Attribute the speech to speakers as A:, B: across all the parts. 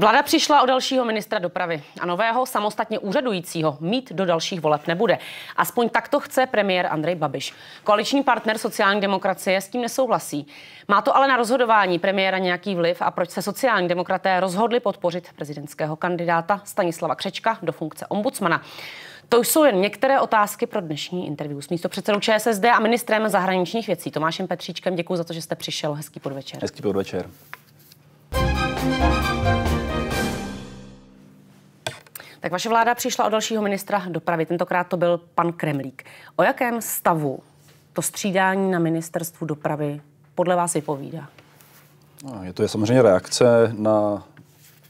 A: Vláda přišla o dalšího ministra dopravy a nového samostatně úřadujícího mít do dalších voleb nebude. Aspoň to chce premiér Andrej Babiš. Koaliční partner sociální demokracie s tím nesouhlasí. Má to ale na rozhodování premiéra nějaký vliv a proč se sociální demokraté rozhodli podpořit prezidentského kandidáta Stanislava Křečka do funkce ombudsmana. To jsou jen některé otázky pro dnešní interview s místopředsedou ČSSD a ministrem zahraničních věcí Tomášem Petříčkem. Děkuji za to, že jste přišel. Hezký podvečer.
B: Hezký podvečer.
A: Tak vaše vláda přišla o dalšího ministra dopravy, tentokrát to byl pan Kremlík. O jakém stavu to střídání na ministerstvu dopravy podle vás vypovídá?
B: No, je to je samozřejmě reakce na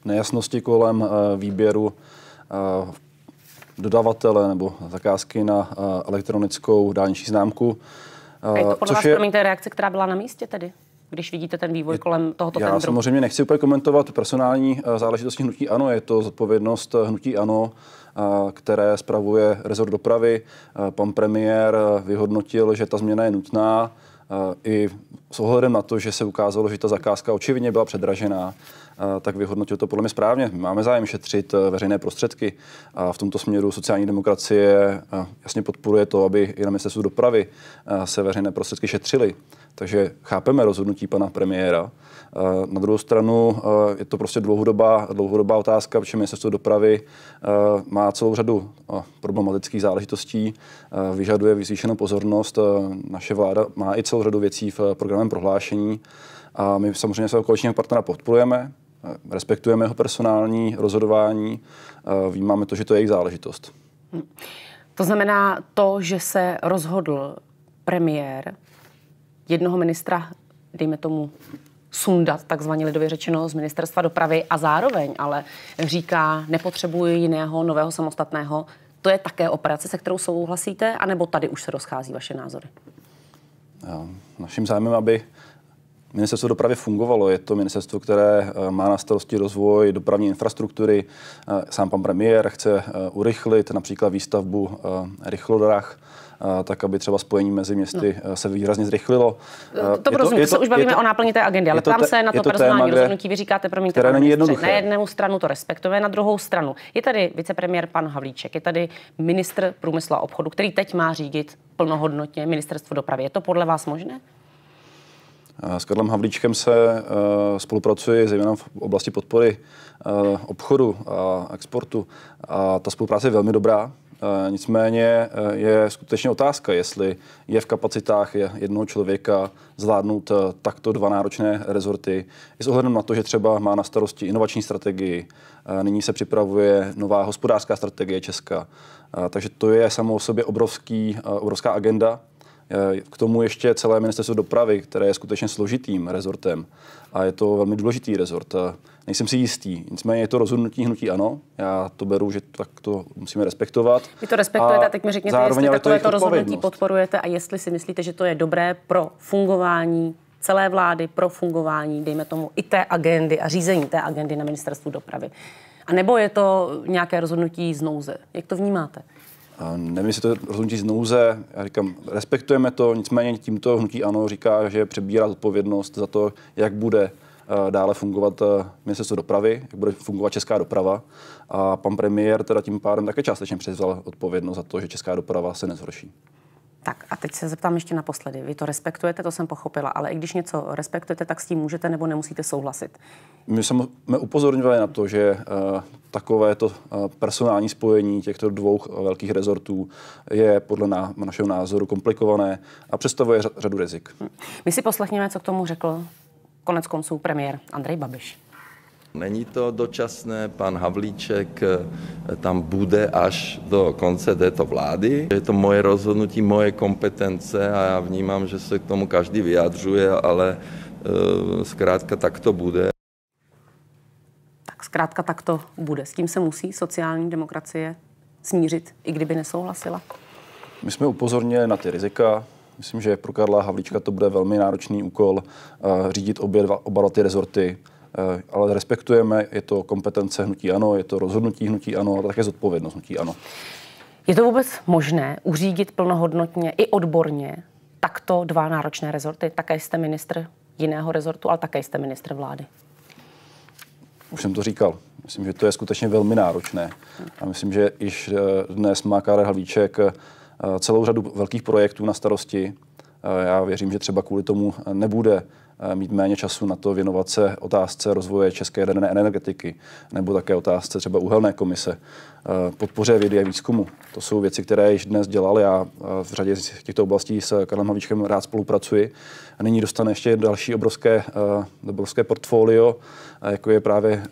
B: nejasnosti kolem eh, výběru eh, dodavatele nebo zakázky na eh, elektronickou dálniční známku. A je to podle což vás, je...
A: promiňte, reakce, která byla na místě tedy? když vidíte ten vývoj je, kolem tohoto Já tendru? samozřejmě
B: nechci úplně komentovat personální eh, záležitosti hnutí ANO, je to zodpovědnost eh, hnutí ANO, eh, které spravuje rezort dopravy. Pan premiér vyhodnotil, že ta změna je nutná i s ohledem na to, že se ukázalo, že ta zakázka očividně byla předražená, tak vyhodnotil to podle mě správně. Máme zájem šetřit eh, veřejné prostředky a v tomto směru sociální demokracie eh, jasně podporuje to, aby i na ministerstvu dopravy eh, se veřejné prostředky šetřily. Takže chápeme rozhodnutí pana premiéra. Na druhou stranu je to prostě dlouhodobá, dlouhodobá otázka, protože ministerstvo dopravy má celou řadu problematických záležitostí, vyžaduje zvýšenou pozornost. Naše vláda má i celou řadu věcí v programem prohlášení a my samozřejmě svého kolečního partnera podporujeme, Respektujeme jeho personální rozhodování, eh, vnímáme to, že to je jejich záležitost. Hm.
A: To znamená to, že se rozhodl premiér jednoho ministra, dejme tomu, sundat, takzvaně lidově řečeno, z ministerstva dopravy a zároveň ale říká, nepotřebuji jiného nového samostatného. To je také operace, se kterou souhlasíte, anebo tady už se rozchází vaše názory?
B: Naším zájmem, aby Ministerstvo dopravy fungovalo. Je to ministerstvo, které eh, má na starosti rozvoj dopravní infrastruktury. Eh, sám pan premiér chce eh, urychlit například výstavbu rychlodrah, tak aby třeba spojení mezi městy no. se výrazně zrychlilo. To, to, rozumím, to, je to, se už bavíme to, o
A: náplně té agendy, ale tam se na to, to personální téma, rozhodnutí. Vy říkáte, promiňte, které není jednoduché. na jednu stranu to respektuje, na druhou stranu. Je tady vicepremiér pan Havlíček, je tady ministr průmyslu a obchodu, který teď má řídit plnohodnotně ministerstvo dopravy. Je to podle vás možné?
B: Eh, s Karlem Havlíčkem se eh, spolupracuje zejména v oblasti podpory eh, obchodu a exportu. A ta spolupráce je velmi dobrá. Nicméně je skutečně otázka, jestli je v kapacitách jednoho člověka zvládnout takto dva náročné rezorty. I s ohledem na to, že třeba má na starosti inovační strategii, nyní se připravuje nová hospodářská strategie Česka. Takže to je samo o sobě obrovský, obrovská agenda, Eh, k tomu ještě celé ministerstvo dopravy, které je skutečně složitým rezortem a je to velmi důležitý rezort. Eh, nejsem si jistý, nicméně je to rozhodnutí hnutí ano, já to beru, že tak to musíme respektovat. Vy
A: to respektujete a, teď mi řekněte, jestli takové to, to rozhodnutí podporujete a jestli si myslíte, že to je dobré pro fungování celé vlády, pro fungování, dejme tomu, i té agendy a řízení té agendy na ministerstvu dopravy. A nebo je to nějaké rozhodnutí z nouze? Jak to vnímáte?
B: Nevím, jestli to rozhodnutí z nouze, já říkám, respektujeme to, nicméně tímto hnutí ano říká, že přebírá odpovědnost za to, jak bude eh, dále fungovat eh, ministerstvo dopravy, jak bude fungovat česká doprava. A pan premiér teda tím pádem také částečně převzal odpovědnost za to, že česká doprava se nezhorší.
A: Tak a teď se zeptám ještě naposledy. Vy to respektujete, to jsem pochopila, ale i když něco respektujete, tak s tím
B: můžete nebo nemusíte souhlasit. My jsme upozorňovali na to, že uh, to uh, personální spojení těchto dvou uh, velkých rezortů je podle na, našeho názoru komplikované a představuje řadu rizik. Hm.
A: My si poslechněme, co k tomu řekl konec konců premiér Andrej Babiš.
B: Není to dočasné, pan Havlíček eh, tam bude až do konce této vlády. Je to moje rozhodnutí, moje kompetence a já vnímám, že se k tomu každý vyjadřuje, ale eh, zkrátka tak to bude.
A: Tak zkrátka tak to bude. S tím se musí sociální demokracie smířit, i kdyby nesouhlasila?
B: My jsme upozornili na ty rizika, Myslím, že pro Karla Havlíčka to bude velmi náročný úkol uh, řídit obě dva, oba ty rezorty. Eh, ale respektujeme, je to kompetence hnutí ano, je to rozhodnutí hnutí ano, ale také zodpovědnost hnutí ano.
A: Je to vůbec možné uřídit plnohodnotně i odborně takto dva náročné rezorty? Také jste ministr jiného rezortu, ale také jste ministr vlády.
B: Už jsem to říkal. Myslím, že to je skutečně velmi náročné. A myslím, že již eh, dnes má Karel Havlíček eh, celou řadu velkých projektů na starosti. Já věřím, že třeba kvůli tomu nebude mít méně času na to věnovat se otázce rozvoje české jaderné energetiky nebo také otázce třeba uhelné komise, podpoře vědy a výzkumu. To jsou věci, které již dnes dělal. Já v řadě z těchto oblastí s Karlem Havíčkem rád spolupracuji. A nyní dostane ještě další obrovské, obrovské portfolio, jako je právě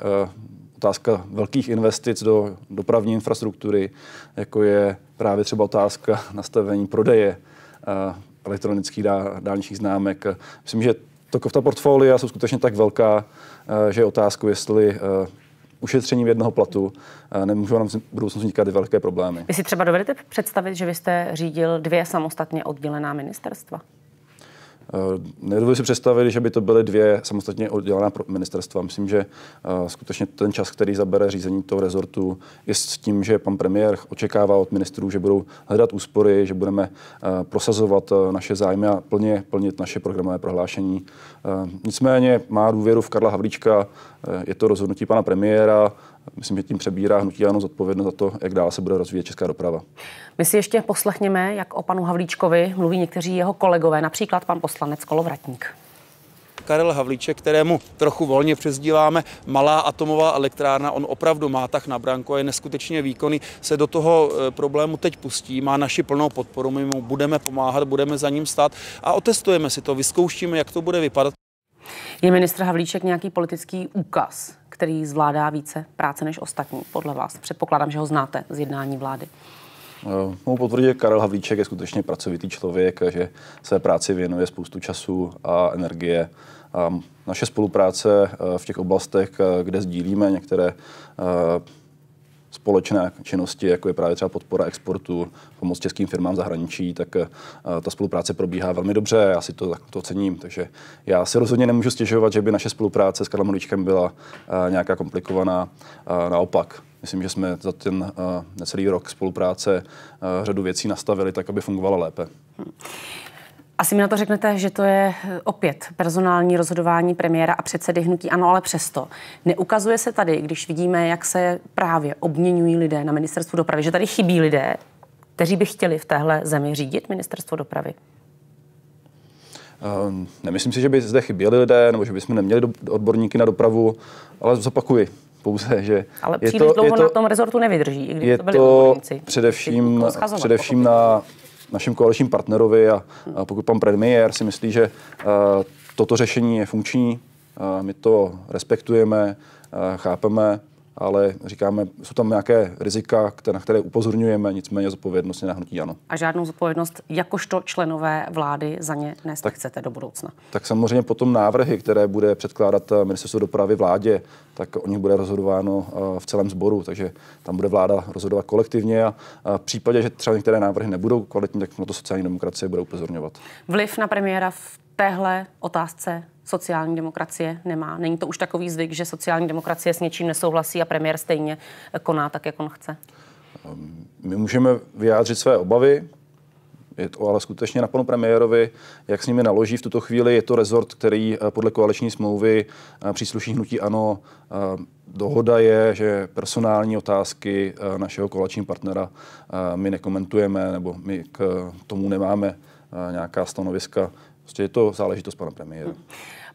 B: otázka velkých investic do dopravní infrastruktury, jako je právě třeba otázka nastavení prodeje elektronických dálničních známek. Myslím, že to ta portfolia jsou skutečně tak velká, eh, že je otázku, jestli eh, ušetřením jednoho platu eh, nemůžou nám v budoucnu vznikat velké problémy.
A: Vy si třeba dovedete představit, že byste jste řídil dvě samostatně oddělená ministerstva?
B: Eh, nedovedu si představit, že by to byly dvě samostatně oddělená ministerstva. Myslím, že eh, skutečně ten čas, který zabere řízení toho rezortu, je s tím, že pan premiér očekává od ministrů, že budou hledat úspory, že budeme eh, prosazovat naše zájmy a plně plnit naše programové prohlášení. Nicméně má důvěru v Karla Havlíčka, je to rozhodnutí pana premiéra, myslím, že tím přebírá hnutí ano zodpovědnost za to, jak dál se bude rozvíjet česká doprava.
A: My si ještě poslechněme, jak o panu Havlíčkovi mluví někteří jeho kolegové, například pan poslanec Kolovratník.
B: Karel Havlíček, kterému trochu volně přezdíváme malá atomová elektrárna. On opravdu má tak na branko, je neskutečně výkonný, se do toho e, problému teď pustí, má naši plnou podporu, my mu budeme pomáhat, budeme za ním stát a otestujeme si to, vyzkoušíme, jak to bude vypadat.
A: Je ministr Havlíček nějaký politický úkaz, který zvládá více práce než ostatní, podle vás? Předpokládám, že ho znáte z jednání vlády.
B: Eh, mohu potvrdit, že Karel Havlíček je skutečně pracovitý člověk, že své práci věnuje spoustu času a energie. naše spolupráce eh, v těch oblastech, eh, kde sdílíme některé společné činnosti, jako je právě třeba podpora exportu, pomoc českým firmám v zahraničí, tak eh, ta spolupráce probíhá velmi dobře, já si to, to cením, takže já si rozhodně nemůžu stěžovat, že by naše spolupráce s Karlem Mlučkem byla eh, nějaká komplikovaná, eh, naopak. Myslím, že jsme za ten necelý rok spolupráce řadu věcí nastavili tak, aby fungovala lépe. Hmm.
A: Asi mi na to řeknete, že to je eh, opět personální rozhodování premiéra a předsedy hnutí, ano, ale přesto. Neukazuje se tady, když vidíme, jak se právě obměňují lidé na ministerstvu dopravy, že tady chybí lidé, kteří by chtěli v téhle zemi řídit ministerstvo dopravy?
B: Um, nemyslím si, že by zde chyběli lidé, nebo že bychom neměli do, odborníky na dopravu, ale zopakuji pouze, že... Ale příliš to, dlouho je to, na tom
A: rezortu nevydrží, i když je to byli to
B: odborníci. především, především na našem koaličním partnerovi a, a pokud pan premiér si myslí, že toto řešení je funkční, my to respektujeme, chápeme ale říkáme, jsou tam nějaké rizika, na které upozorňujeme, nicméně zodpovědnost na hnutí ano.
A: A žádnou zodpovědnost jakožto členové vlády za ně dnes tak, chcete do budoucna?
B: Tak samozřejmě potom návrhy, které bude předkládat eh, ministerstvo dopravy vládě, tak o nich bude rozhodováno eh, v celém sboru, takže tam bude vláda rozhodovat kolektivně a v případě, že třeba některé návrhy nebudou kvalitní, tak na to sociální demokracie bude upozorňovat.
A: Vliv na premiéra v téhle otázce sociální demokracie nemá. Není to už takový zvyk, že sociální demokracie s něčím nesouhlasí a premiér stejně koná tak, jak on chce.
B: Ehm, my můžeme vyjádřit své obavy, je to ale skutečně na panu premiérovi, jak s nimi naloží v tuto chvíli. Je to rezort, který eh, podle koaliční smlouvy eh, přísluší hnutí ANO. Eh, dohoda je, že personální otázky našeho koaličního partnera my nekomentujeme, nebo my k tomu nemáme nějaká stanoviska. Prostě je to záležitost pana premiéra.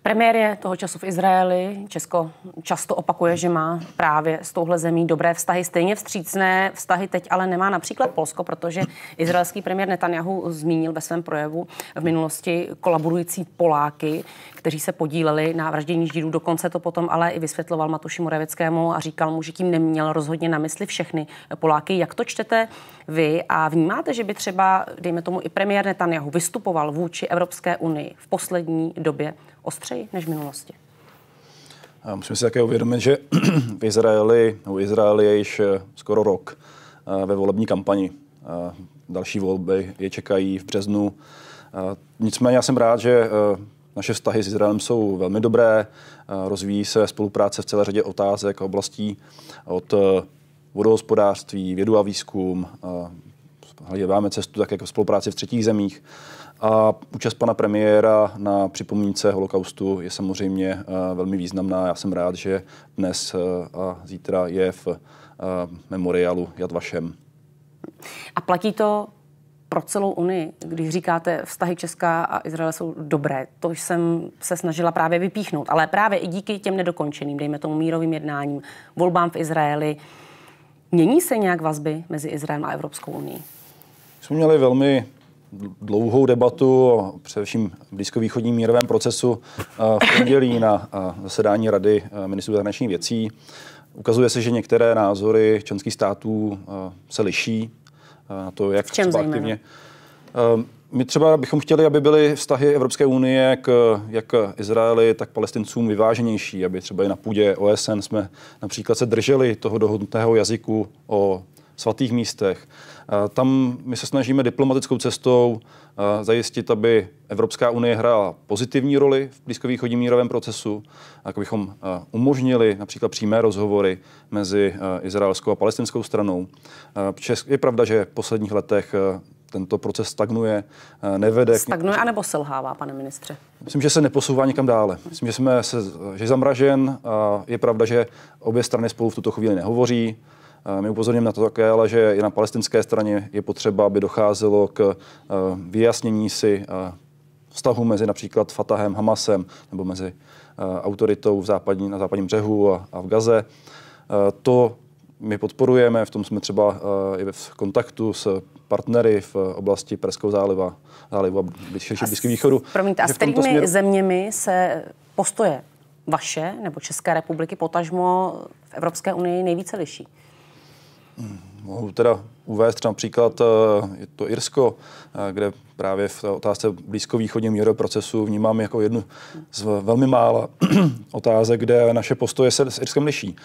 A: Premiér je toho času v Izraeli. Česko často opakuje, že má právě s touhle zemí dobré vztahy. Stejně vstřícné vztahy teď ale nemá například Polsko, protože izraelský premiér Netanyahu zmínil ve svém projevu v minulosti kolaborující Poláky, kteří se podíleli na vraždění Židů. Dokonce to potom ale i vysvětloval Matuši Moravickému a říkal mu, že tím neměl rozhodně na mysli všechny Poláky. Jak to čtete vy a vnímáte, že by třeba, dejme tomu, i premiér Netanyahu vystupoval vůči Evropské unii v poslední době ostřeji než v minulosti?
B: Musíme si také uvědomit, že v Izraeli, u Izraeli je již eh, skoro rok eh, ve volební kampani. Eh, další volby je čekají v březnu. Nicméně já jsem rád, že naše vztahy s Izraelem jsou velmi dobré, rozvíjí se spolupráce v celé řadě otázek a oblastí od vodohospodářství, vědu a výzkum, hledáme cestu tak jako spolupráci v třetích zemích. A účast pana premiéra na připomínce holokaustu je samozřejmě eh, velmi významná. Já jsem rád, že dnes eh, a zítra je v eh, memoriálu Jad Vašem.
A: A platí to
B: pro celou Unii,
A: když říkáte, vztahy Česká a Izraele jsou dobré. To jsem se snažila právě vypíchnout, ale právě i díky těm nedokončeným, dejme tomu mírovým jednáním, volbám v Izraeli, mění se nějak vazby mezi Izraelem a Evropskou unii?
B: jsme měli velmi dlouhou debatu o především blízkovýchodním mírovém procesu v pondělí na zasedání Rady ministrů zahraničních věcí. Ukazuje se, že některé názory členských států se liší na to, jak v aktivně. My třeba bychom chtěli, aby byly vztahy Evropské unie k jak Izraeli, tak palestincům vyváženější, aby třeba i na půdě OSN jsme například se drželi toho dohodnutého jazyku o svatých místech. Eh, tam my se snažíme diplomatickou cestou eh, zajistit, aby Evropská unie hrála pozitivní roli v blízkovýchodním mírovém procesu, tak abychom eh, umožnili například přímé rozhovory mezi izraelskou a palestinskou stranou. Je pravda, že v posledních letech tento proces stagnuje, nevede. Stagnuje
A: anebo selhává, pane ministře?
B: Myslím, že se neposouvá nikam dále. Myslím, že jsme se, že zamražen. Je pravda, že obě strany spolu v tuto chvíli nehovoří. Eh, my upozorňujeme na to také, ale že i na palestinské straně je potřeba, aby docházelo k eh, vyjasnění si eh, vztahu mezi například Fatahem, Hamasem nebo mezi autoritou v západní, na západním břehu a, a v Gaze. To my podporujeme, v tom jsme třeba i v kontaktu s partnery v oblasti Perského záliva, zálivu a širšího Blízkého východu. Promiňte, a s kterými směru...
A: zeměmi se postoje vaše nebo České republiky potažmo v Evropské unii nejvíce liší?
B: Mm, mohu teda uvést například eh, je to Irsko, eh, kde právě v otázce blízkovýchodním mírového procesu vnímám jako jednu z velmi mála otázek, kde naše postoje se s Irskem liší.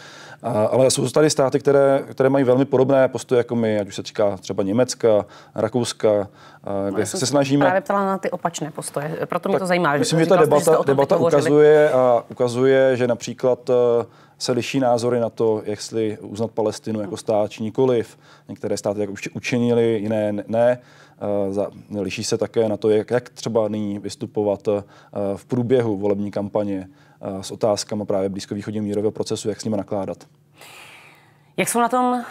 B: Ale jsou tady státy, které, které mají velmi podobné postoje jako my, ať už se týká třeba Německa, Rakouska, eh, kde no, se snažíme... Právě
A: ptala na ty opačné postoje, proto mě tak to zajímá. Myslím, že ta debata, jste debata ukazuje,
B: a ukazuje, že například se liší názory na to, jestli uznat Palestinu jako stát či nikoliv. Některé státy tak už učinili, jiné ne. Eh, liší se také na to, jak, jak třeba nyní vystupovat eh, v průběhu volební kampaně eh, s otázkama právě blízkovýchodního mírového procesu, jak s nimi nakládat.
A: Jak jsou na tom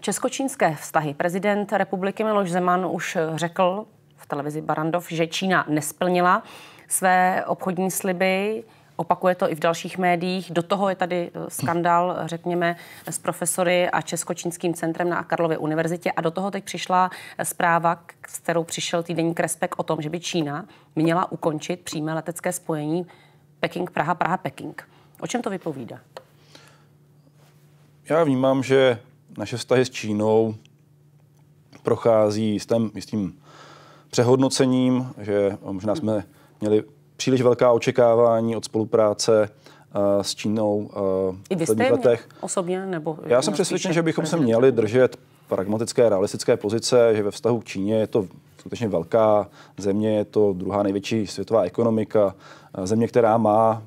A: česko-čínské vztahy? Prezident republiky Miloš Zeman už řekl v televizi Barandov, že Čína nesplnila své obchodní sliby opakuje to i v dalších médiích. Do toho je tady eh, skandal, eh, řekněme, s profesory a Českočínským centrem na Karlově univerzitě a do toho teď přišla eh, zpráva, s kterou přišel týdenník Respekt o tom, že by Čína měla ukončit přímé letecké spojení Peking-Praha, Praha-Peking. O čem to vypovídá?
B: Já vnímám, že naše vztahy s Čínou prochází s tím přehodnocením, že možná jsme měli příliš velká očekávání od spolupráce eh, s Čínou eh, I v posledních letech.
A: osobně? Nebo Já jsem přesvědčen, že bychom se měli držet
B: pragmatické, realistické pozice, že ve vztahu k Číně je to skutečně velká země, je to druhá největší světová ekonomika, eh, země, která má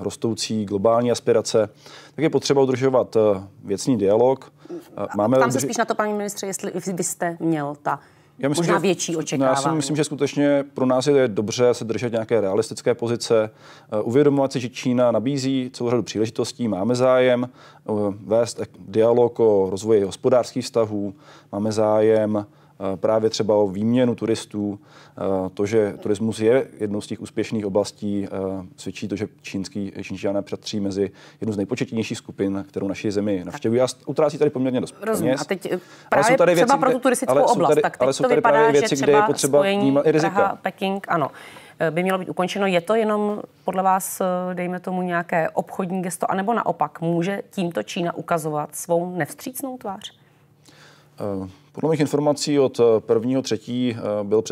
B: rostoucí globální aspirace, tak je potřeba udržovat věcný dialog. Máme Tam se spíš na
A: to, paní ministře, jestli vy jste měl ta já myslím, možná že, větší
B: očekávání. Já si myslím, že skutečně pro nás je dobře se držet nějaké realistické pozice, eh, uvědomovat si, že Čína nabízí celou řadu příležitostí, máme zájem eh, vést dialog o rozvoji hospodářských vztahů, máme zájem Eh, právě třeba o výměnu turistů. Eh, to, že turismus je jednou z těch úspěšných oblastí, eh, svědčí to, že čínský, čínšťané patří mezi jednu z nejpočetnějších skupin, kterou naší zemi navštěvují a utrácí tady poměrně dost Rozumím. Peněz. A teď právě jsou tady věci, třeba pro tu turistickou ale oblast, tady, tak teď ale jsou to tady vypadá, právě věci, kde je potřeba vnímat i rizika. Praha,
A: Peking, ano by mělo být ukončeno. Je to jenom podle vás, dejme tomu, nějaké obchodní gesto, anebo naopak může tímto Čína ukazovat svou nevstřícnou tvář?
B: Uh. Podle mých informací od 1. Eh, třetí eh, byl,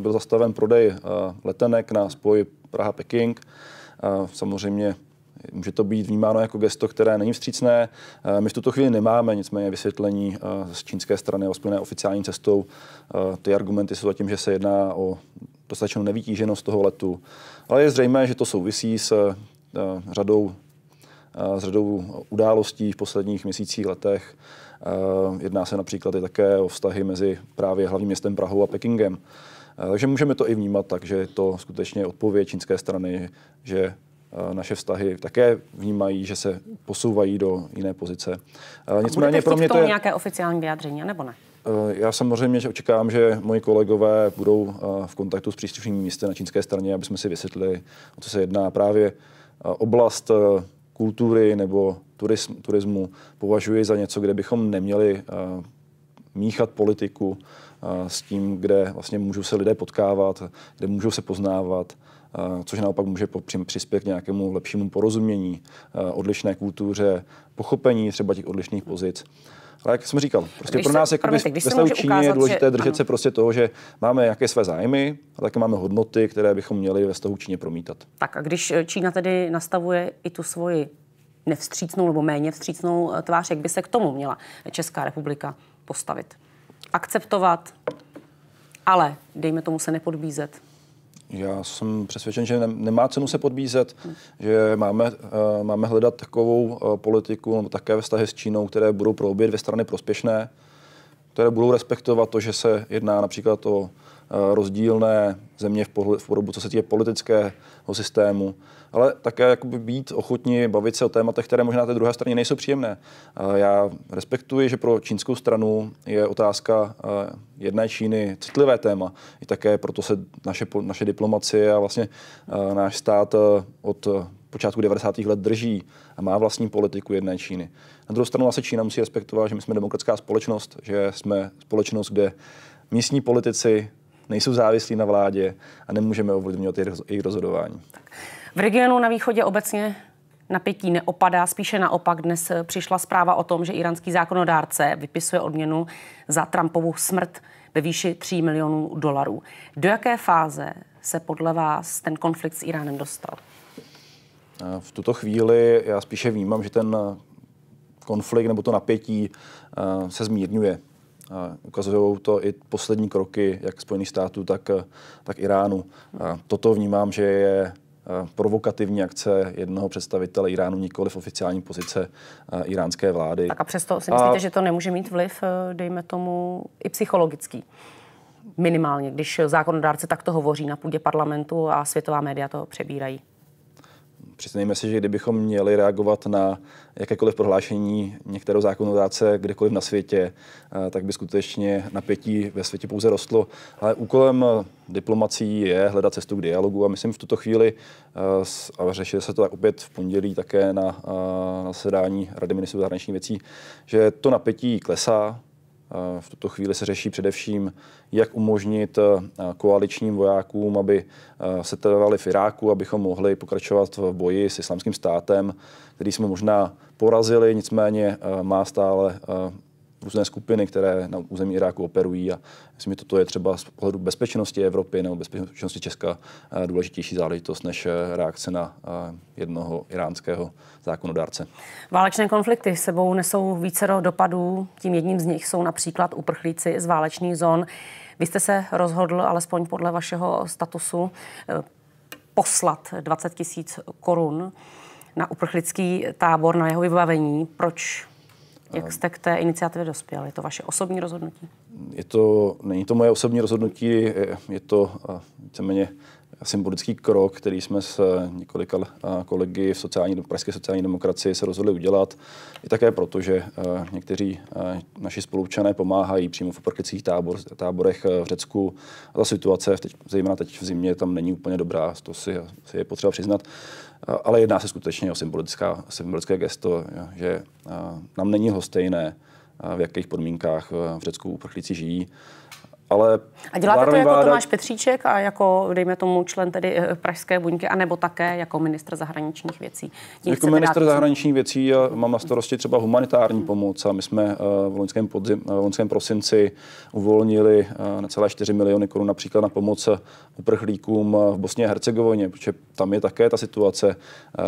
B: byl zastaven prodej eh, letenek na spoj Praha-Peking. Samozřejmě Může to být vnímáno jako gesto, které není vstřícné. My v tuto chvíli nemáme nicméně vysvětlení z čínské strany osplněné oficiální cestou. Ty argumenty jsou zatím, že se jedná o dostatečnou nevýtíženost toho letu. Ale je zřejmé, že to souvisí s řadou, s řadou událostí v posledních měsících, letech Eh, jedná se například i také o vztahy mezi právě hlavním městem Prahou a Pekingem. Eh, takže můžeme to i vnímat tak, že je to skutečně odpověď čínské strany, že eh, naše vztahy také vnímají, že se posouvají do jiné pozice. Nicméně pro mě to je...
A: nějaké oficiální vyjádření, nebo ne?
B: Já samozřejmě že očekávám, že moji kolegové budou v kontaktu s příslušnými místy na čínské straně, aby jsme si vysvětlili, o co se jedná právě oblast kultury nebo turism, turismu považuji za něco, kde bychom neměli uh, míchat politiku uh, s tím, kde vlastně můžou se lidé potkávat, kde můžou se poznávat, Eh, což naopak může přispět k nějakému lepšímu porozumění, eh, odlišné kultuře, pochopení třeba těch odlišných pozic. Ale jak jsem říkal, prostě když pro nás jako jakoby, promiňte, ve stavu Číně je důležité že, držet ano. se prostě toho, že máme nějaké své zájmy, a také máme hodnoty, které bychom měli ve stavu Číně promítat.
A: Tak a když eh, Čína tedy nastavuje i tu svoji nevstřícnou nebo méně vstřícnou tvář, jak by se k tomu měla Česká republika postavit? Akceptovat, ale dejme tomu se nepodbízet.
B: Já jsem přesvědčen, že nemá cenu se podbízet, hmm. že máme, eh, máme hledat takovou eh, politiku nebo také vztahy s Čínou, které budou pro obě dvě strany prospěšné, které budou respektovat to, že se jedná například o eh, rozdílné země v podobu, co se týče politického systému, ale také jakoby být ochotní bavit se o tématech, které možná té druhé straně nejsou příjemné. Já respektuji, že pro čínskou stranu je otázka eh, jedné Číny citlivé téma. I také proto se naše, naše diplomacie a vlastně eh, náš stát eh, od počátku 90. let drží a má vlastní politiku jedné Číny. Na druhou stranu se Čína musí respektovat, že my jsme demokratická společnost, že jsme společnost, kde místní politici nejsou závislí na vládě a nemůžeme ovlivňovat jejich rozhodování. Tak.
A: V regionu na východě obecně napětí neopadá, spíše naopak. Dnes přišla zpráva o tom, že iránský zákonodárce vypisuje odměnu za Trumpovu smrt ve výši 3 milionů dolarů. Do jaké fáze se podle vás ten konflikt s Iránem dostal?
B: Eh, v tuto chvíli já spíše vnímám, že ten eh, konflikt nebo to napětí eh, se zmírňuje. Ukazují to i poslední kroky jak Spojených států, tak, tak Iránu. Toto vnímám, že je Eh, provokativní akce jednoho představitele Iránu, nikoli v oficiální pozice eh, iránské vlády. Tak a přesto si myslíte, a... že
A: to nemůže mít vliv, eh, dejme tomu, i psychologický? Minimálně, když zákonodárce takto hovoří na půdě parlamentu a světová média to přebírají.
B: Přiznejme si, že kdybychom měli reagovat na jakékoliv prohlášení některého zákonodáce kdekoliv na světě, eh, tak by skutečně napětí ve světě pouze rostlo. Ale úkolem eh, diplomací je hledat cestu k dialogu a myslím v tuto chvíli, eh, a řešili se to tak opět v pondělí také na, na sedání Rady ministrů zahraničních věcí, že to napětí klesá, v tuto chvíli se řeší především, jak umožnit eh, koaličním vojákům, aby eh, se trvali v Iráku, abychom mohli pokračovat v boji s islamským státem, který jsme možná porazili, nicméně eh, má stále různé skupiny, které na území Iráku operují a myslím, že toto je třeba z pohledu bezpečnosti Evropy nebo bezpečnosti Česka eh, důležitější záležitost než eh, reakce na eh, jednoho iránského zákonodárce.
A: Válečné konflikty sebou nesou více dopadů. Tím jedním z nich jsou například uprchlíci z válečných zón. Vy jste se rozhodl, alespoň podle vašeho statusu, poslat 20 tisíc korun na uprchlický tábor, na jeho vybavení. Proč jak jste k té iniciativě dospěl? Je to vaše osobní rozhodnutí?
B: Je to, není to moje osobní rozhodnutí, je, je to víceméně symbolický krok, který jsme s eh, několika eh, kolegy v sociální, pražské sociální demokracii se rozhodli udělat. I také proto, že eh, někteří naši spolupčané pomáhají přímo v uprchlických tábor, táborech v Řecku. A ta situace, teď, zejména teď v zimě, tam není úplně dobrá, to si, si je potřeba přiznat. Ale jedná se skutečně o symbolická, symbolické gesto, že nám není stejné, v jakých podmínkách v Řecku uprchlíci žijí ale A děláte to jako vláda... Tomáš
A: Petříček a jako, dejme tomu, člen tedy eh, Pražské buňky, anebo také jako ministr zahraničních věcí?
B: Tím jako ministr dát... zahraničních věcí a mám na starosti třeba humanitární pomoc a my jsme eh, v loňském, podzim, eh, v loňském prosinci uvolnili necelé 4 miliony korun například na pomoc uprchlíkům v Bosně a Hercegovině, protože tam je také ta situace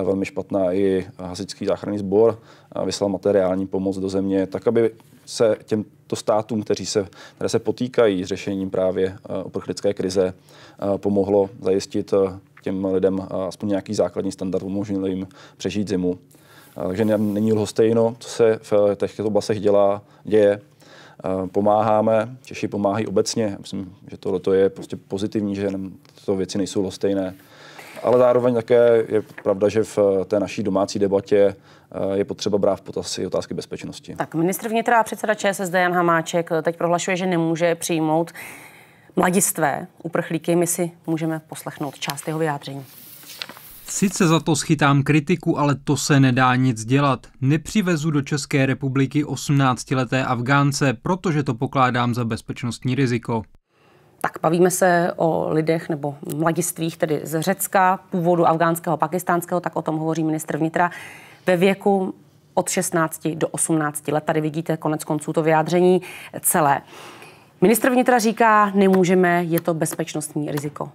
B: velmi špatná. I hasičský záchranný sbor vyslal materiální pomoc do země, tak aby se těmto státům, kteří se, které se potýkají s řešením právě eh, uprchlické krize, eh, pomohlo zajistit eh, těm lidem aspoň nějaký základní standard, umožnilo jim přežít zimu. Takže není lhostejno, co se v těchto oblastech dělá, děje. Pomáháme, Češi pomáhají obecně. Myslím, že tohle je prostě pozitivní, že tyto věci nejsou lhostejné ale zároveň také je pravda, že v eh, té naší domácí debatě eh, je potřeba brát v potaz i otázky bezpečnosti.
A: Tak ministr vnitra a předseda ČSSD Jan Hamáček eh, teď prohlašuje, že nemůže přijmout mladistvé uprchlíky. My si můžeme poslechnout část jeho vyjádření.
B: Sice za to schytám kritiku, ale to se nedá nic dělat. Nepřivezu do České republiky 18-leté Afgánce, protože to pokládám za bezpečnostní riziko.
A: Tak bavíme se o lidech nebo mladistvích, tedy z Řecka, původu afgánského, pakistánského, tak o tom hovoří ministr vnitra, ve věku od 16 do 18 let. Tady vidíte konec konců to vyjádření celé. Ministr vnitra říká, nemůžeme, je to bezpečnostní riziko.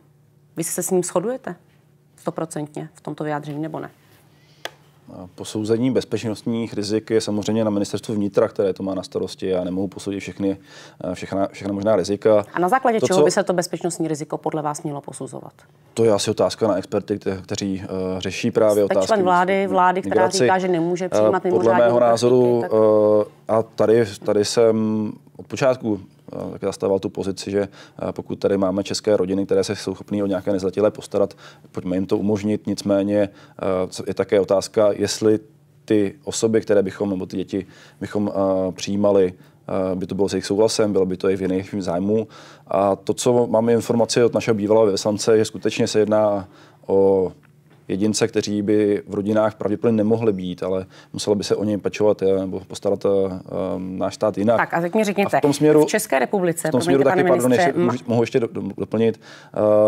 A: Vy se s ním shodujete? Stoprocentně v tomto vyjádření nebo ne?
B: Posouzení bezpečnostních rizik je samozřejmě na ministerstvu vnitra, které to má na starosti. Já nemohu posoudit všechny, eh, všechna, všechna možná rizika. A na základě to, čeho co... by se
A: to bezpečnostní riziko podle vás mělo posuzovat?
B: To je asi otázka na experty, kteří, kteří uh, řeší právě Jste otázky. člen vlády, vlády, která migraci. říká, že nemůže přijímat uh, Podle mého názoru, tak... uh, a tady, tady jsem od počátku tak zastával tu pozici, že eh, pokud tady máme české rodiny, které se jsou schopné o nějaké nezletilé postarat, pojďme jim to umožnit. Nicméně eh, je také otázka, jestli ty osoby, které bychom, nebo ty děti bychom eh, přijímali, by to bylo s jejich souhlasem, bylo by to i v jiných zájmu. A to, co máme informace od našeho bývalého vyslance, že skutečně se jedná o jedince, kteří by v rodinách pravděpodobně nemohli být, ale muselo by se o něj pečovat eh, nebo postarat um, náš stát jinak. Tak
A: a teď mi řekněte, a v, tom směru, v České republice, v tom směru taky, pardon, ještě, můžu,
B: mohu ještě do, do, doplnit,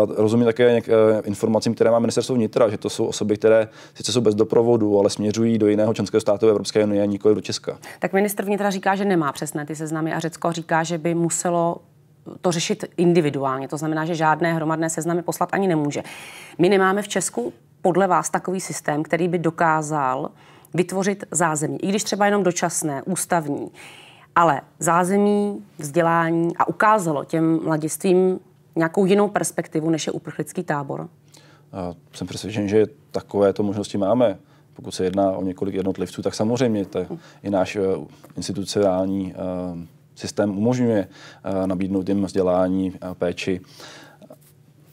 B: uh, rozumím také něk, uh, informacím, které má ministerstvo vnitra, že to jsou osoby, které sice jsou bez doprovodu, ale směřují do jiného členského státu Evropské unie, nikoli do Česka.
A: Tak minister vnitra říká, že nemá přesné ty seznamy a Řecko říká, že by muselo to řešit individuálně. To znamená, že žádné hromadné seznamy poslat ani nemůže. My nemáme v Česku podle vás takový systém, který by dokázal vytvořit zázemí, i když třeba jenom dočasné, ústavní, ale zázemí, vzdělání a ukázalo těm mladistvím nějakou jinou perspektivu,
B: než je uprchlický tábor? A jsem přesvědčen, že takovéto možnosti máme. Pokud se jedná o několik jednotlivců, tak samozřejmě to je náš eh, institucionální eh, systém umožňuje eh, nabídnout jim vzdělání, péči.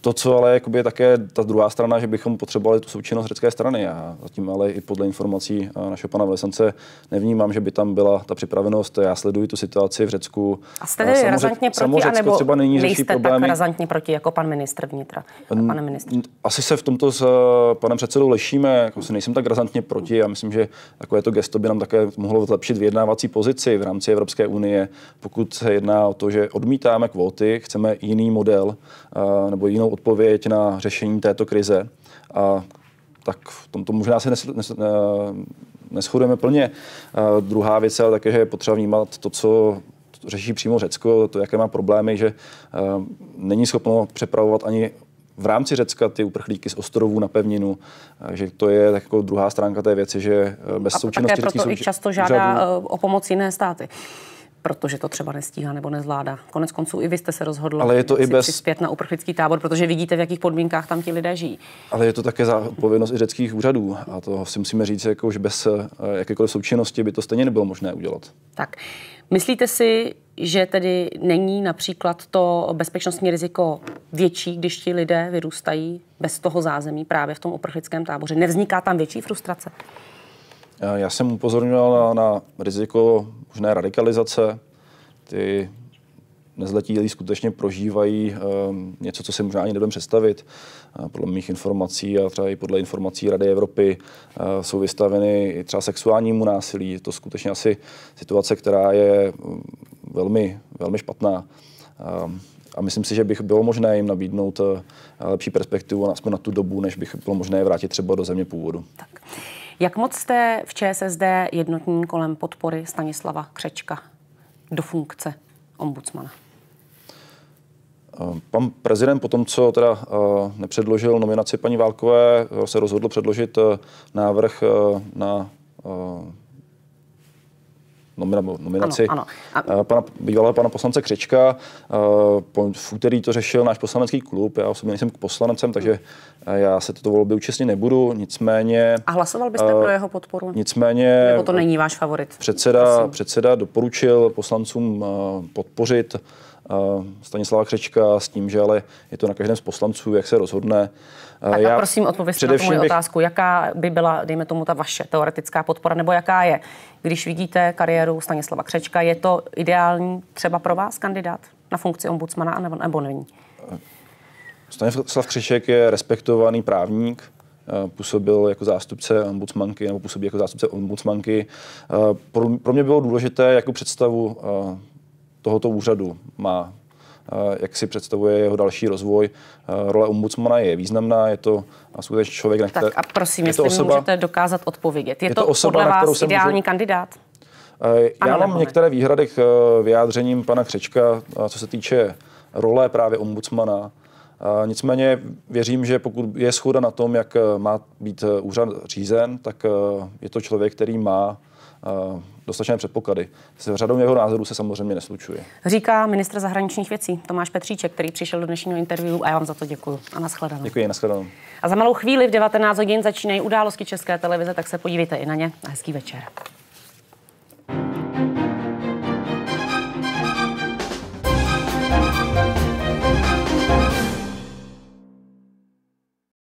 B: To, co ale je také ta druhá strana, že bychom potřebovali tu součinnost řecké strany. A zatím ale i podle informací našeho pana Velesance nevnímám, že by tam byla ta připravenost. Já sleduji tu situaci v Řecku. A jste tedy razantně razantně proti, anebo třeba nyní nejste problémy. razantně
A: proti jako pan ministr
B: vnitra? Pane ministr. Asi se v tomto s eh, panem předsedou lešíme. Jako si nejsem tak razantně proti. Já myslím, že takové to gesto by nám také mohlo zlepšit vyjednávací pozici v rámci Evropské unie, pokud se jedná o to, že odmítáme kvóty, chceme jiný model eh, nebo jinou odpověď na řešení této krize. A tak v tomto možná se nes, nes, eh, neschodujeme plně. A eh, druhá věc ale také, že je potřeba vnímat to, co řeší přímo Řecko, to, jaké má problémy, že eh, není schopno přepravovat ani v rámci Řecka ty uprchlíky z ostrovů na pevninu. že to je tak jako druhá stránka té věci, že bez a součinnosti... A také proto i často žádá
A: úřadu, o pomoc jiné státy protože to třeba nestíhá nebo nezvládá. Konec konců i vy jste se rozhodl Ale je to i bez... přispět na uprchlický tábor, protože vidíte, v jakých podmínkách tam ti lidé žijí.
B: Ale je to také povinnost i řeckých úřadů a to si musíme říct, jako už bez eh, jakékoliv součinnosti by to stejně nebylo možné udělat.
A: Tak. Myslíte si, že tedy není například to bezpečnostní riziko větší, když ti lidé vyrůstají bez toho zázemí právě v tom uprchlickém táboře? Nevzniká tam větší frustrace?
B: Já jsem upozorňoval na, na riziko možné radikalizace. Ty nezletilí skutečně prožívají um, něco, co si možná ani nebudeme představit. A podle mých informací a třeba i podle informací Rady Evropy uh, jsou vystaveny i třeba sexuálnímu násilí. Je to skutečně asi situace, která je mm, velmi, velmi špatná. Um, a myslím si, že bych bylo možné jim nabídnout uh, lepší perspektivu aspoň na tu dobu, než bych bylo možné vrátit třeba do země původu. Tak.
A: Jak moc jste v ČSSD jednotní kolem podpory Stanislava Křečka do funkce ombudsmana?
B: Eh, pan prezident po tom, co teda eh, nepředložil nominaci paní Válkové, eh, se rozhodl předložit návrh na nominaci ano, ano. A... Eh, pana, bývalého pana poslance Křečka. Eh, v úterý to řešil náš poslanecký klub. Já osobně nejsem poslancem, takže eh, já se toto volby účastnit nebudu. Nicméně. A hlasoval byste pro jeho podporu? Nicméně. Nebo to není váš favorit? Předseda, předseda doporučil poslancům podpořit Stanislava Křečka s tím, že ale je to na každém z poslanců, jak se rozhodne. Tak Já a prosím odpověď na tu moji bych... otázku,
A: jaká by byla, dejme tomu, ta vaše teoretická podpora, nebo jaká je, když vidíte kariéru Stanislava Křečka, je to ideální třeba pro vás kandidát na funkci ombudsmana, nebo, nebo není?
B: Stanislav Křeček je respektovaný právník, eh, působil jako zástupce ombudsmanky nebo působí jako zástupce ombudsmanky. Eh, pro mě bylo důležité, jakou představu eh, tohoto úřadu má eh, jak si představuje jeho další rozvoj. Eh, role ombudsmana je významná, je to eh, skutečně člověk, na který... Tak a prosím, je jestli to osoba, můžete
A: dokázat odpovědět. Je, je to, to osoba, podle vás ideální můžu... kandidát?
B: Já ano, mám ne? některé výhrady k vyjádřením pana Křečka, co se týče role právě ombudsmana. Nicméně věřím, že pokud je schoda na tom, jak má být úřad řízen, tak je to člověk, který má dostatečné předpoklady. S řadou jeho názorů se samozřejmě neslučuje.
A: Říká ministr zahraničních věcí Tomáš Petříček, který přišel do dnešního interview a já vám za to děkuji. A nashledanou.
B: Děkuji, nashledanou.
A: A za malou chvíli v 19 hodin začínají události České televize, tak se podívejte i na ně. Hezký večer. thank you